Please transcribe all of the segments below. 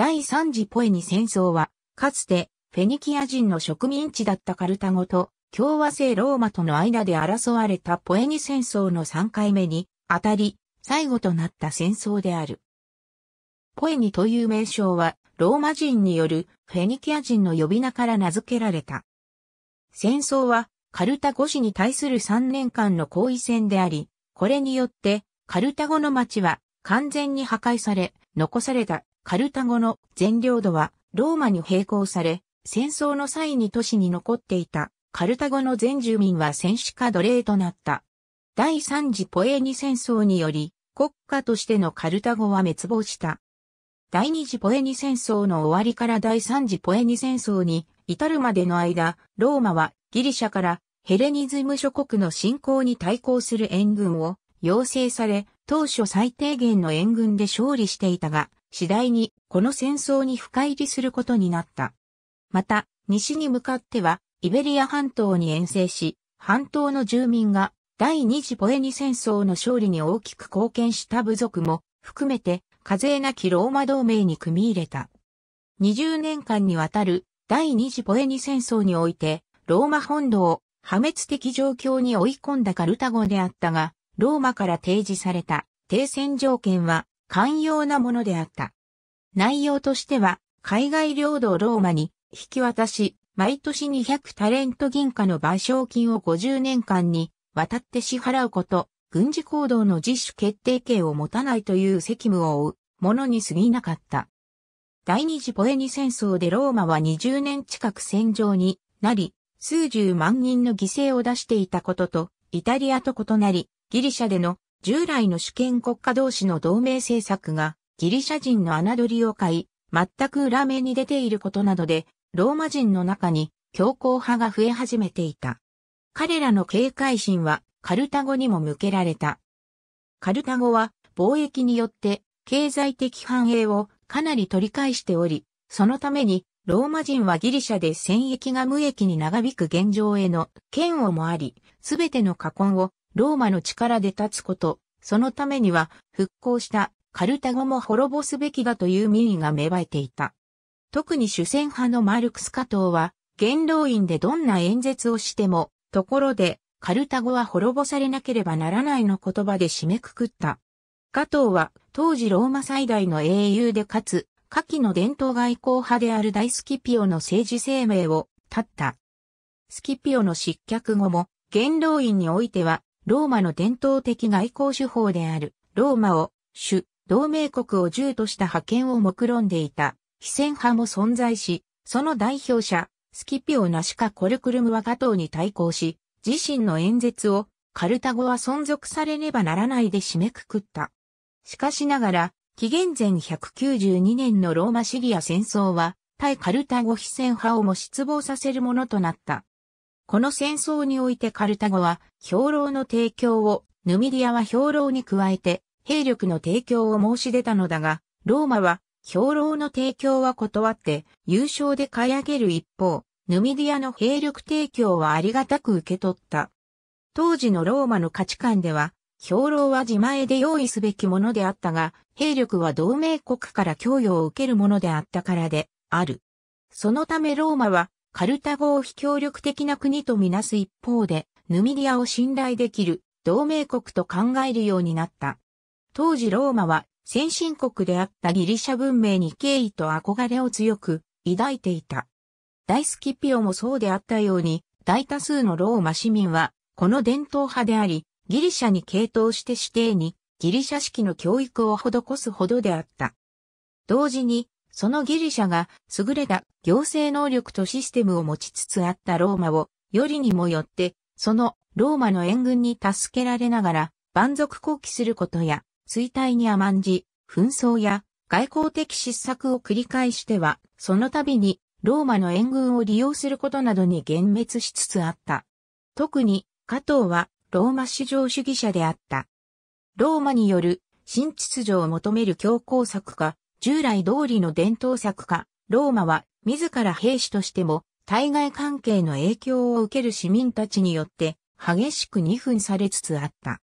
第三次ポエニ戦争は、かつてフェニキア人の植民地だったカルタゴと共和制ローマとの間で争われたポエニ戦争の3回目にあたり、最後となった戦争である。ポエニという名称は、ローマ人によるフェニキア人の呼び名から名付けられた。戦争は、カルタゴ市に対する3年間の行為戦であり、これによって、カルタゴの町は完全に破壊され、残されたカルタゴの全領土はローマに並行され、戦争の際に都市に残っていたカルタゴの全住民は戦死か奴隷となった。第三次ポエニ戦争により、国家としてのカルタゴは滅亡した。第二次ポエニ戦争の終わりから第三次ポエニ戦争に至るまでの間、ローマはギリシャからヘレニズム諸国の侵攻に対抗する援軍を要請され、当初最低限の援軍で勝利していたが、次第にこの戦争に深入りすることになった。また、西に向かっては、イベリア半島に遠征し、半島の住民が第二次ポエニ戦争の勝利に大きく貢献した部族も含めて、課税なきローマ同盟に組み入れた。20年間にわたる第二次ポエニ戦争において、ローマ本土を破滅的状況に追い込んだカルタゴであったが、ローマから提示された停戦条件は寛容なものであった。内容としては、海外領土ローマに引き渡し、毎年200タレント銀貨の賠償金を50年間に渡って支払うこと、軍事行動の自主決定権を持たないという責務を負うものに過ぎなかった。第二次ポエニ戦争でローマは20年近く戦場になり、数十万人の犠牲を出していたことと、イタリアと異なり、ギリシャでの従来の主権国家同士の同盟政策がギリシャ人の侮りを買い、全く裏目に出ていることなどで、ローマ人の中に強硬派が増え始めていた。彼らの警戒心はカルタゴにも向けられた。カルタゴは貿易によって経済的繁栄をかなり取り返しており、そのためにローマ人はギリシャで戦役が無益に長引く現状への嫌悪もあり、すべての禍根をローマの力で立つこと、そのためには復興したカルタゴも滅ぼすべきだという民意が芽生えていた。特に主戦派のマルクス加藤は、元老院でどんな演説をしても、ところで、カルタゴは滅ぼされなければならないの言葉で締めくくった。加藤は、当時ローマ最大の英雄でかつ、下記の伝統外交派である大スキピオの政治生命を絶った。スキピオの失脚後も、元老院においては、ローマの伝統的外交手法である、ローマを、主、同盟国を重とした派遣を目論んでいた、非戦派も存在し、その代表者、スキピオナシカ・コルクルムは加藤に対抗し、自身の演説を、カルタゴは存続されねばならないで締めくくった。しかしながら、紀元前192年のローマシリア戦争は、対カルタゴ非戦派をも失望させるものとなった。この戦争においてカルタゴは兵糧の提供を、ヌミディアは兵糧に加えて兵力の提供を申し出たのだが、ローマは兵糧の提供は断って優勝で買い上げる一方、ヌミディアの兵力提供はありがたく受け取った。当時のローマの価値観では、兵糧は自前で用意すべきものであったが、兵力は同盟国から供与を受けるものであったからで、ある。そのためローマはカルタゴを非協力的な国とみなす一方で、ヌミディアを信頼できる同盟国と考えるようになった。当時ローマは先進国であったギリシャ文明に敬意と憧れを強く抱いていた。大スキピオもそうであったように、大多数のローマ市民は、この伝統派であり、ギリシャに傾倒して指定に、ギリシャ式の教育を施すほどであった。同時に、そのギリシャが優れた行政能力とシステムを持ちつつあったローマをよりにもよって、そのローマの援軍に助けられながら、蛮族抗起することや、衰退に甘んじ、紛争や外交的失策を繰り返しては、その度にローマの援軍を利用することなどに幻滅しつつあった。特に、加藤はローマ史上主義者であった。ローマによる新秩序を求める強硬策か従来通りの伝統作家、ローマは自ら兵士としても対外関係の影響を受ける市民たちによって激しく二分されつつあった。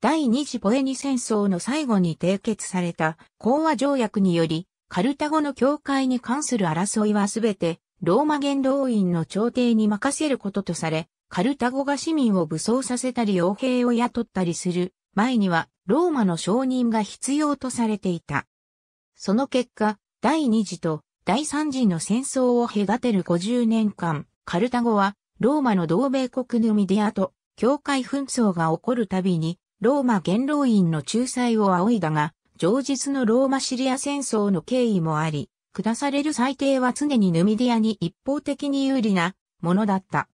第二次ポエニ戦争の最後に締結された講和条約により、カルタゴの教会に関する争いはすべてローマ元老院の朝廷に任せることとされ、カルタゴが市民を武装させたり傭兵を雇ったりする前にはローマの承認が必要とされていた。その結果、第二次と第三次の戦争を隔てる50年間、カルタゴはローマの同盟国ヌミディアと境界紛争が起こるたびに、ローマ元老院の仲裁を仰いだが、上日のローマシリア戦争の経緯もあり、下される裁定は常にヌミディアに一方的に有利なものだった。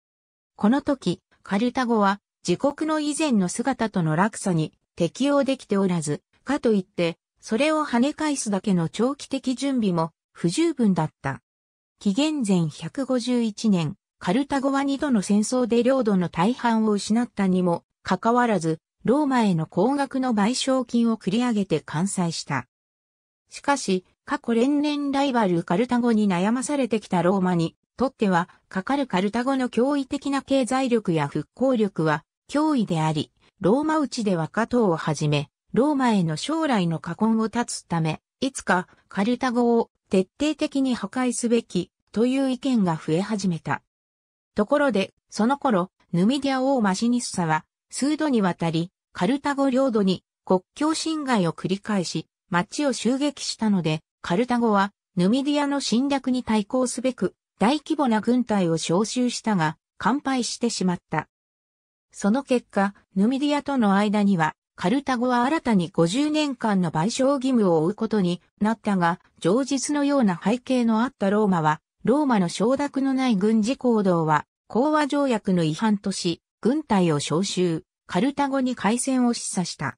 この時、カルタゴは自国の以前の姿との落差に適応できておらず、かといってそれを跳ね返すだけの長期的準備も不十分だった。紀元前151年、カルタゴは2度の戦争で領土の大半を失ったにもかかわらず、ローマへの高額の賠償金を繰り上げて完済した。しかし、過去連年ライバルカルタゴに悩まされてきたローマにとっては、かかるカルタゴの驚異的な経済力や復興力は脅威であり、ローマ内では加藤をはじめ、ローマへの将来の禍根を断つため、いつかカルタゴを徹底的に破壊すべきという意見が増え始めた。ところで、その頃、ヌミディア王マシニスサは、数度にわたり、カルタゴ領土に国境侵害を繰り返し、町を襲撃したので、カルタゴは、ヌミディアの侵略に対抗すべく、大規模な軍隊を招集したが、完敗してしまった。その結果、ヌミディアとの間には、カルタゴは新たに50年間の賠償義務を負うことになったが、上実のような背景のあったローマは、ローマの承諾のない軍事行動は、講和条約の違反とし、軍隊を召集、カルタゴに開戦を示唆した。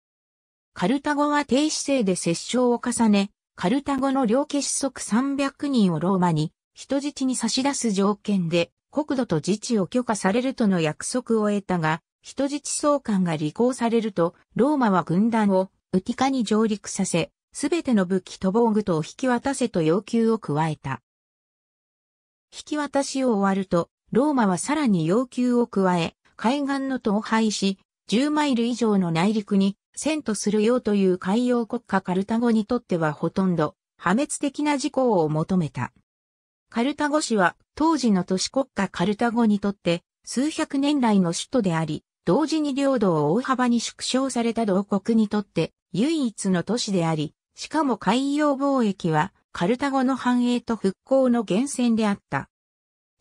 カルタゴは低姿勢で折衝を重ね、カルタゴの両家子息300人をローマに人質に差し出す条件で国土と自治を許可されるとの約束を得たが、人質送還が履行されると、ローマは軍団をウティカに上陸させ、すべての武器と防具とを引き渡せと要求を加えた。引き渡しを終わると、ローマはさらに要求を加え、海岸の東廃し、10マイル以上の内陸に、遷都するようという海洋国家カルタゴにとってはほとんど、破滅的な事項を求めた。カルタゴ市は、当時の都市国家カルタゴにとって、数百年来の首都であり、同時に領土を大幅に縮小された同国にとって唯一の都市であり、しかも海洋貿易はカルタゴの繁栄と復興の源泉であった。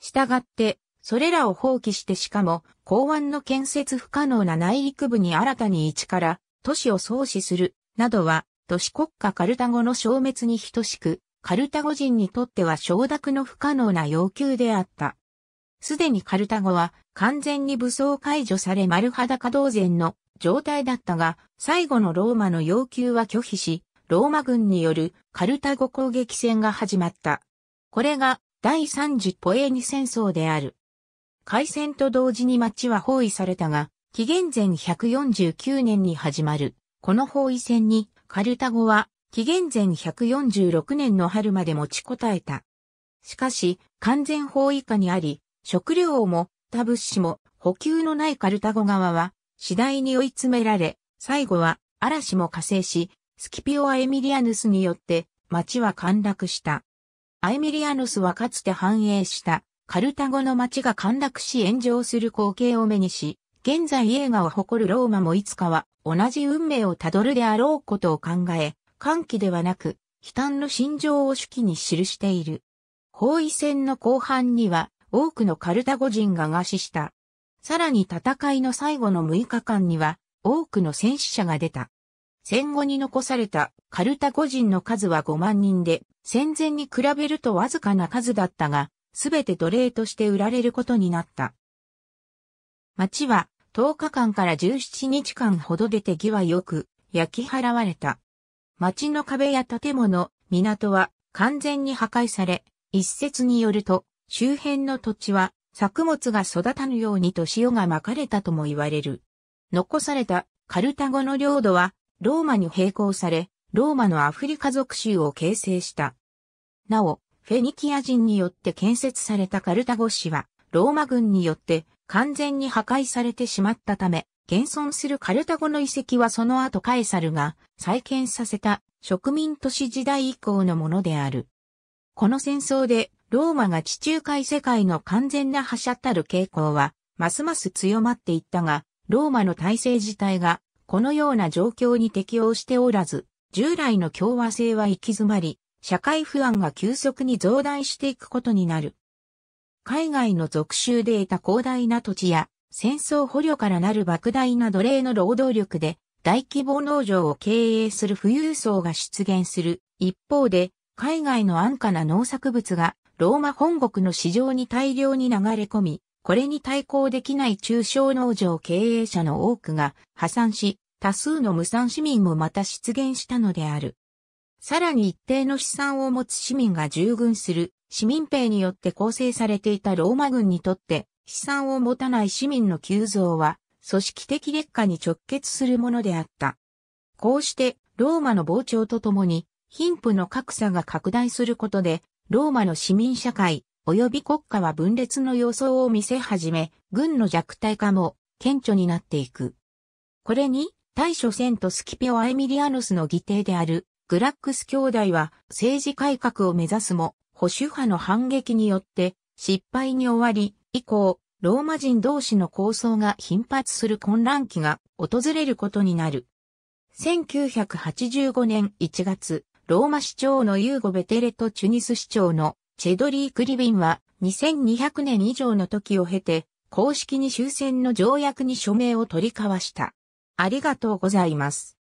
したがって、それらを放棄してしかも、港湾の建設不可能な内陸部に新たに一から都市を創始する、などは、都市国家カルタゴの消滅に等しく、カルタゴ人にとっては承諾の不可能な要求であった。すでにカルタゴは完全に武装解除され丸裸同然の状態だったが、最後のローマの要求は拒否し、ローマ軍によるカルタゴ攻撃戦が始まった。これが第三次ポエニ戦争である。開戦と同時に町は包囲されたが、紀元前149年に始まる。この包囲戦にカルタゴは紀元前146年の春まで持ちこたえた。しかし、完全包囲下にあり、食料も、他物資も補給のないカルタゴ側は次第に追い詰められ、最後は嵐も加勢し、スキピオア・エミリアヌスによって町は陥落した。アエミリアヌスはかつて繁栄したカルタゴの町が陥落し炎上する光景を目にし、現在映画を誇るローマもいつかは同じ運命をたどるであろうことを考え、歓喜ではなく、悲嘆の心情を手記に記している。包囲戦の後半には、多くのカルタゴ人が餓死した。さらに戦いの最後の6日間には多くの戦死者が出た。戦後に残されたカルタゴ人の数は5万人で、戦前に比べるとわずかな数だったが、すべて奴隷として売られることになった。町は10日間から17日間ほどて義際よく焼き払われた。町の壁や建物、港は完全に破壊され、一説によると周辺の土地は作物が育たぬようにと塩がまかれたとも言われる。残されたカルタゴの領土はローマに並行され、ローマのアフリカ属州を形成した。なお、フェニキア人によって建設されたカルタゴ市は、ローマ軍によって完全に破壊されてしまったため、現存するカルタゴの遺跡はその後カエサルが再建させた植民都市時代以降のものである。この戦争でローマが地中海世界の完全な覇者たる傾向は、ますます強まっていったが、ローマの体制自体が、このような状況に適応しておらず、従来の共和制は行き詰まり、社会不安が急速に増大していくことになる。海外の属州で得た広大な土地や、戦争捕虜からなる莫大な奴隷の労働力で、大規模農場を経営する富裕層が出現する。一方で、海外の安価な農作物がローマ本国の市場に大量に流れ込み、これに対抗できない中小農場経営者の多くが破産し、多数の無産市民もまた出現したのである。さらに一定の資産を持つ市民が従軍する市民兵によって構成されていたローマ軍にとって資産を持たない市民の急増は組織的劣化に直結するものであった。こうしてローマの膨張とともに貧富の格差が拡大することでローマの市民社会、及び国家は分裂の様相を見せ始め、軍の弱体化も顕著になっていく。これに、対処戦とスキピオ・アエミリアノスの議定である、グラックス兄弟は政治改革を目指すも、保守派の反撃によって失敗に終わり、以降、ローマ人同士の抗争が頻発する混乱期が訪れることになる。1985年1月、ローマ市長のユーゴ・ベテレとチュニス市長のチェドリー・クリビンは2200年以上の時を経て、公式に終戦の条約に署名を取り交わした。ありがとうございます。